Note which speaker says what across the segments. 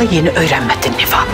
Speaker 1: varsa yeni öğrenmedin Neva.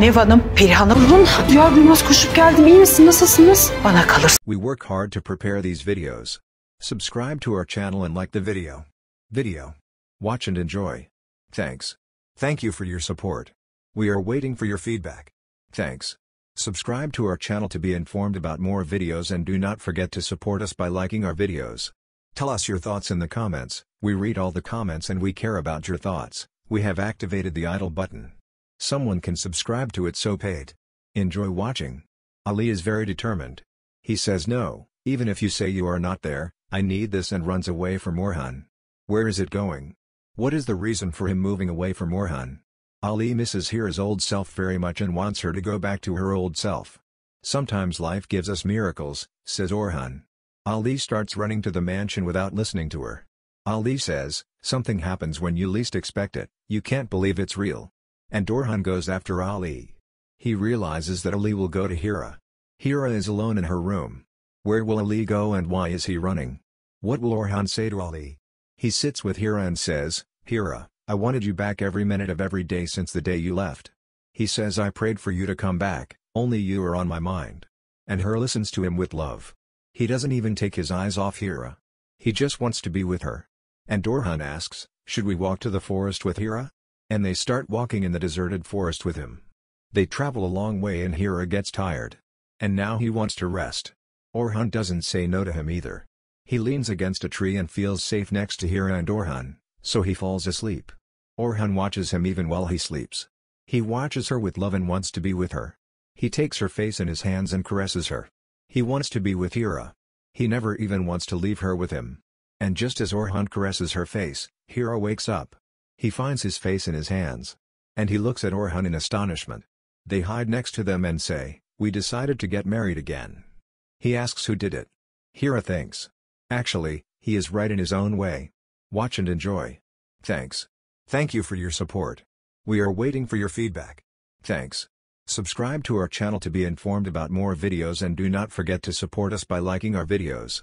Speaker 1: Neva'nın Perihan'ı bulun. Duyar duymaz koşup geldim. İyi misin? Nasılsınız? Bana kalır. We work hard to prepare these videos. Subscribe to our channel and like the video. Video. Watch and enjoy. Thanks. Thank you for your support. We are waiting for your feedback. Thanks. Subscribe to our channel to be informed about more videos and do not forget to support us by liking our videos. Tell us your thoughts in the comments, we read all the comments and we care about your thoughts. We have activated the idle button. Someone can subscribe to it so paid. Enjoy watching. Ali is very determined. He says no, even if you say you are not there, I need this and runs away from Orhan. Where is it going? What is the reason for him moving away from Orhan? Ali misses here his old self very much and wants her to go back to her old self. Sometimes life gives us miracles, says Orhan. Ali starts running to the mansion without listening to her. Ali says, Something happens when you least expect it, you can't believe it's real. And Orhan goes after Ali. He realizes that Ali will go to Hira. Hira is alone in her room. Where will Ali go and why is he running? What will Orhan say to Ali? He sits with Hira and says, Hira, I wanted you back every minute of every day since the day you left. He says I prayed for you to come back, only you are on my mind. And Hira listens to him with love. He doesn't even take his eyes off Hira. He just wants to be with her. And Dorhan asks, should we walk to the forest with Hira?" And they start walking in the deserted forest with him. They travel a long way and Hira gets tired. And now he wants to rest. Orhan doesn't say no to him either. He leans against a tree and feels safe next to Hira and Orhan, so he falls asleep. Orhan watches him even while he sleeps. He watches her with love and wants to be with her. He takes her face in his hands and caresses her. He wants to be with Hira. He never even wants to leave her with him. And just as Orhan caresses her face, Hira wakes up. He finds his face in his hands. And he looks at Orhan in astonishment. They hide next to them and say, we decided to get married again. He asks who did it. Hira thinks. Actually, he is right in his own way. Watch and enjoy. Thanks. Thank you for your support. We are waiting for your feedback. Thanks. Subscribe to our channel to be informed about more videos and do not forget to support us by liking our videos.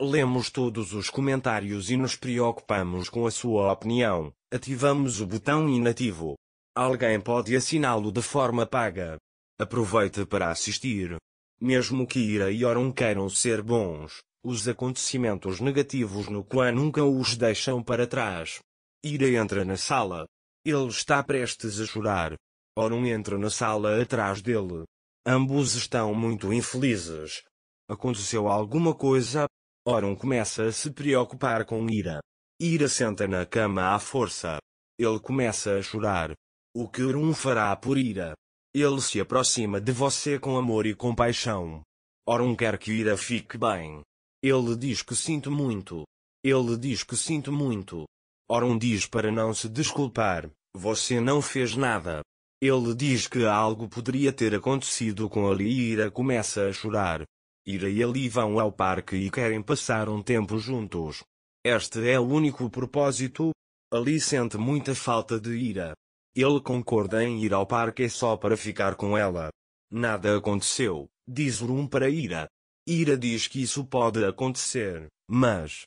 Speaker 2: Lemos todos os comentários e nos preocupamos com a sua opinião. Ativamos o botão inativo. Alguém pode assiná-lo de forma paga. Aproveite para assistir. Mesmo que Ira e Oron queiram ser bons, os acontecimentos negativos no Quan nunca os deixam para trás. Ira entra na sala. Ele está prestes a chorar. Oron entra na sala atrás dele. Ambos estão muito infelizes. Aconteceu alguma coisa? Oron começa a se preocupar com Ira. Ira senta na cama à força. Ele começa a chorar. O que Orum fará por Ira? Ele se aproxima de você com amor e compaixão. Orum quer que Ira fique bem. Ele diz que sinto muito. Ele diz que sinto muito. Orum diz para não se desculpar, você não fez nada. Ele diz que algo poderia ter acontecido com ele e Ira começa a chorar. Ira e Ali vão ao parque e querem passar um tempo juntos. Este é o único propósito. Ali sente muita falta de Ira. Ele concorda em ir ao parque só para ficar com ela. Nada aconteceu, diz Rum para Ira. Ira diz que isso pode acontecer, mas.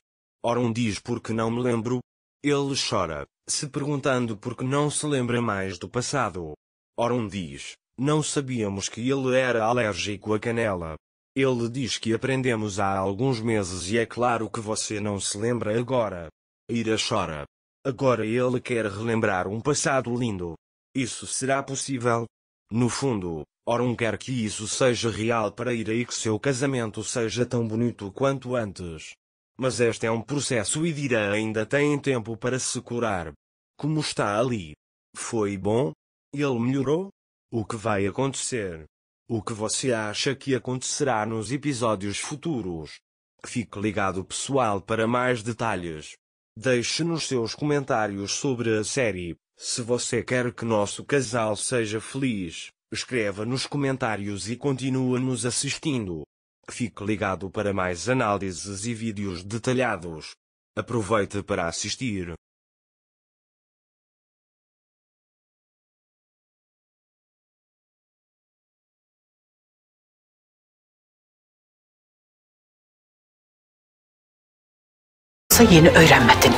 Speaker 2: Orum diz porque não me lembro. Ele chora, se perguntando por que não se lembra mais do passado. Orum diz: Não sabíamos que ele era alérgico à canela. Ele diz que aprendemos há alguns meses e é claro que você não se lembra agora. Ira chora. Agora ele quer relembrar um passado lindo. Isso será possível? No fundo, Orun quer que isso seja real para Ira e que seu casamento seja tão bonito quanto antes. Mas este é um processo e Ira ainda tem tempo para se curar. Como está ali? Foi bom? Ele melhorou? O que vai acontecer? O que você acha que acontecerá nos episódios futuros? Fique ligado pessoal para mais detalhes. Deixe nos seus comentários sobre a série. Se você quer que nosso casal seja feliz, escreva nos comentários e continue nos assistindo. Fique ligado para mais análises e vídeos detalhados. Aproveite para assistir.
Speaker 1: olsa yeni öğrenmedin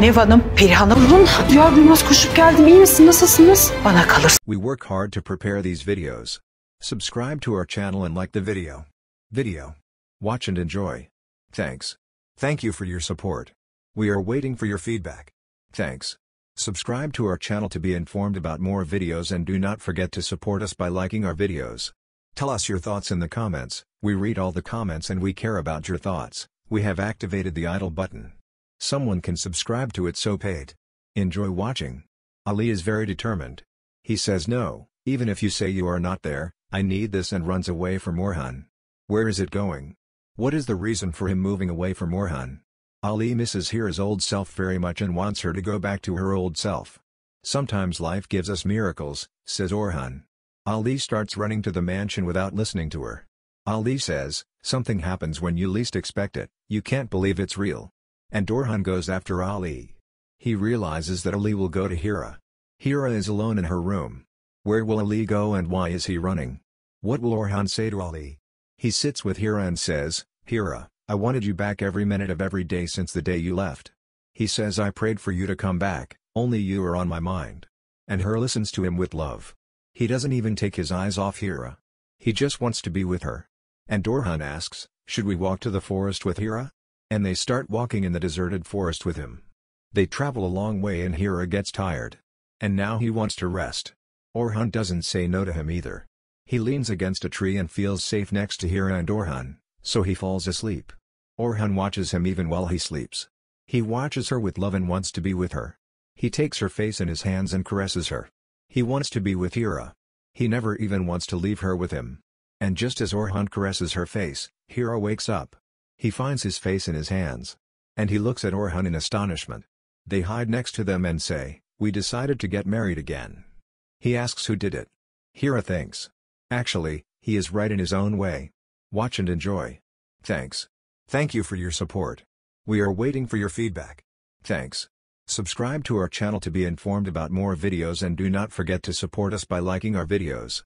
Speaker 1: Neva. koşup geldim. İyi misin, nasılsınız? Bana We work hard to prepare these videos. Subscribe to our channel and like the video. Video. Watch and enjoy. Thanks. Thank you for your support. We are waiting for your feedback. Thanks. Subscribe to our channel to be informed about more videos and do not forget to support us by liking our videos. Tell us your thoughts in the comments, we read all the comments and we care about your thoughts. We have activated the idle button. Someone can subscribe to it so paid. Enjoy watching. Ali is very determined. He says no, even if you say you are not there, I need this and runs away from Orhan. Where is it going? What is the reason for him moving away from Orhan? Ali misses here his old self very much and wants her to go back to her old self. Sometimes life gives us miracles, says Orhan. Ali starts running to the mansion without listening to her. Ali says, Something happens when you least expect it, you can't believe it's real. And Orhan goes after Ali. He realizes that Ali will go to Hira. Hira is alone in her room. Where will Ali go and why is he running? What will Orhan say to Ali? He sits with Hira and says, Hira, I wanted you back every minute of every day since the day you left. He says I prayed for you to come back, only you are on my mind. And her listens to him with love. He doesn't even take his eyes off Hira. He just wants to be with her. And Dorhan asks, should we walk to the forest with Hira? And they start walking in the deserted forest with him. They travel a long way and Hira gets tired. And now he wants to rest. Orhan doesn't say no to him either. He leans against a tree and feels safe next to Hira and Orhan, so he falls asleep. Orhan watches him even while he sleeps. He watches her with love and wants to be with her. He takes her face in his hands and caresses her. He wants to be with Hira. He never even wants to leave her with him. And just as Orhan caresses her face, Hero wakes up. He finds his face in his hands. And he looks at Orhan in astonishment. They hide next to them and say, we decided to get married again. He asks who did it. Hira thinks. Actually, he is right in his own way. Watch and enjoy. Thanks. Thank you for your support. We are waiting for your feedback. Thanks. Subscribe to our channel to be informed about more videos and do not forget to support us by liking our videos.